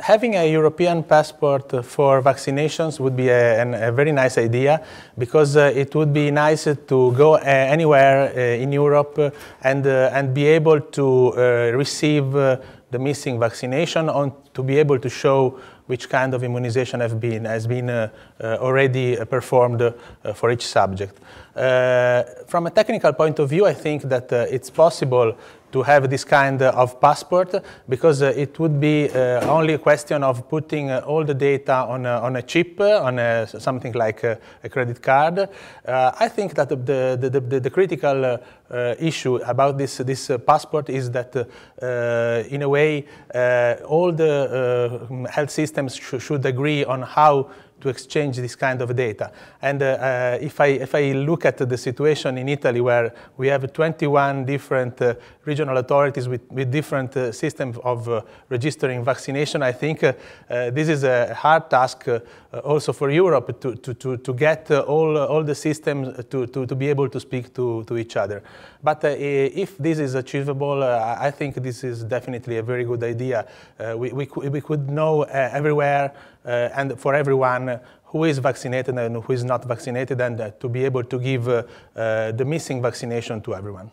Having a European passport for vaccinations would be a, an, a very nice idea because uh, it would be nice to go uh, anywhere uh, in Europe uh, and, uh, and be able to uh, receive the missing vaccination on, to be able to show which kind of immunization have been, has been uh, uh, already uh, performed uh, for each subject. Uh, from a technical point of view, I think that uh, it's possible to have this kind of passport because it would be only a question of putting all the data on a, on a chip, on a, something like a, a credit card. I think that the, the, the, the critical uh, issue about this, this uh, passport is that, uh, uh in a way, uh, all the uh, health systems sh should agree on how to exchange this kind of data. And uh, uh, if, I, if I look at the situation in Italy, where we have 21 different uh, regional authorities with, with different uh, systems of uh, registering vaccination, I think uh, this is a hard task also for Europe to, to, to, to get all, all the systems to, to, to be able to speak to, to each other. But if this is achievable, I think this is definitely a very good idea. we, we, we could know everywhere and for everyone who is vaccinated and who is not vaccinated and uh, to be able to give uh, uh, the missing vaccination to everyone.